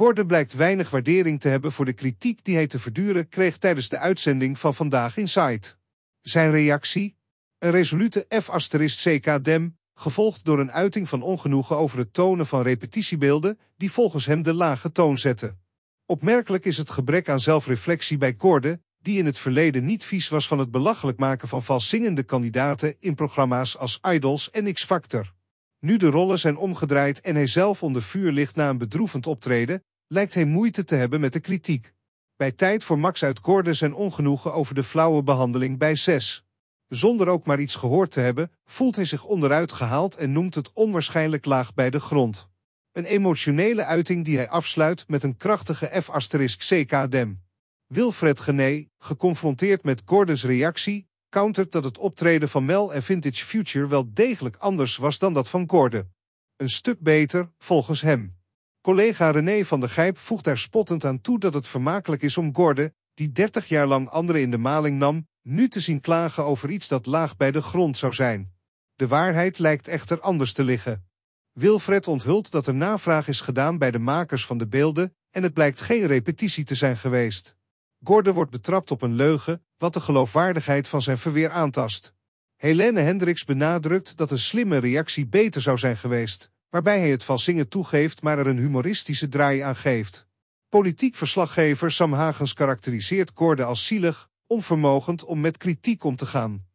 Korde blijkt weinig waardering te hebben voor de kritiek die hij te verduren kreeg tijdens de uitzending van Vandaag Insight. Zijn reactie? Een resolute F-CK Dem, gevolgd door een uiting van ongenoegen over het tonen van repetitiebeelden die volgens hem de lage toon zetten. Opmerkelijk is het gebrek aan zelfreflectie bij Korde, die in het verleden niet vies was van het belachelijk maken van zingende kandidaten in programma's als Idols en X-Factor. Nu de rollen zijn omgedraaid en hij zelf onder vuur ligt na een bedroevend optreden, lijkt hij moeite te hebben met de kritiek. Bij tijd voor Max uit Koorden zijn ongenoegen over de flauwe behandeling bij 6. Zonder ook maar iets gehoord te hebben, voelt hij zich onderuit gehaald en noemt het onwaarschijnlijk laag bij de grond. Een emotionele uiting die hij afsluit met een krachtige F-CK-dem. Wilfred Gené, geconfronteerd met Gordons reactie, countert dat het optreden van Mel en Vintage Future wel degelijk anders was dan dat van Gordon. Een stuk beter, volgens hem. Collega René van der Gijp voegt daar spottend aan toe dat het vermakelijk is om Gorde, die 30 jaar lang anderen in de maling nam, nu te zien klagen over iets dat laag bij de grond zou zijn. De waarheid lijkt echter anders te liggen. Wilfred onthult dat er navraag is gedaan bij de makers van de beelden en het blijkt geen repetitie te zijn geweest. Gorde wordt betrapt op een leugen, wat de geloofwaardigheid van zijn verweer aantast. Helene Hendricks benadrukt dat een slimme reactie beter zou zijn geweest waarbij hij het van zingen toegeeft maar er een humoristische draai aan geeft. Politiek verslaggever Sam Hagens karakteriseert Gordon als zielig, onvermogend om met kritiek om te gaan.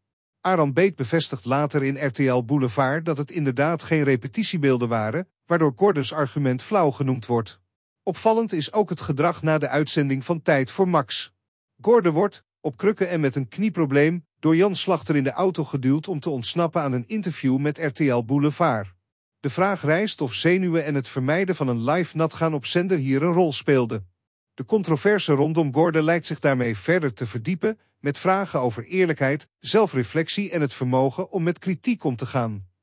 Aram Beet bevestigt later in RTL Boulevard dat het inderdaad geen repetitiebeelden waren, waardoor Gordons argument flauw genoemd wordt. Opvallend is ook het gedrag na de uitzending van Tijd voor Max. Gordon wordt, op krukken en met een knieprobleem, door Jan Slachter in de auto geduwd om te ontsnappen aan een interview met RTL Boulevard. De vraag rijst of zenuwen en het vermijden van een live nat gaan op zender hier een rol speelden. De controverse rondom Gordon lijkt zich daarmee verder te verdiepen met vragen over eerlijkheid, zelfreflectie en het vermogen om met kritiek om te gaan.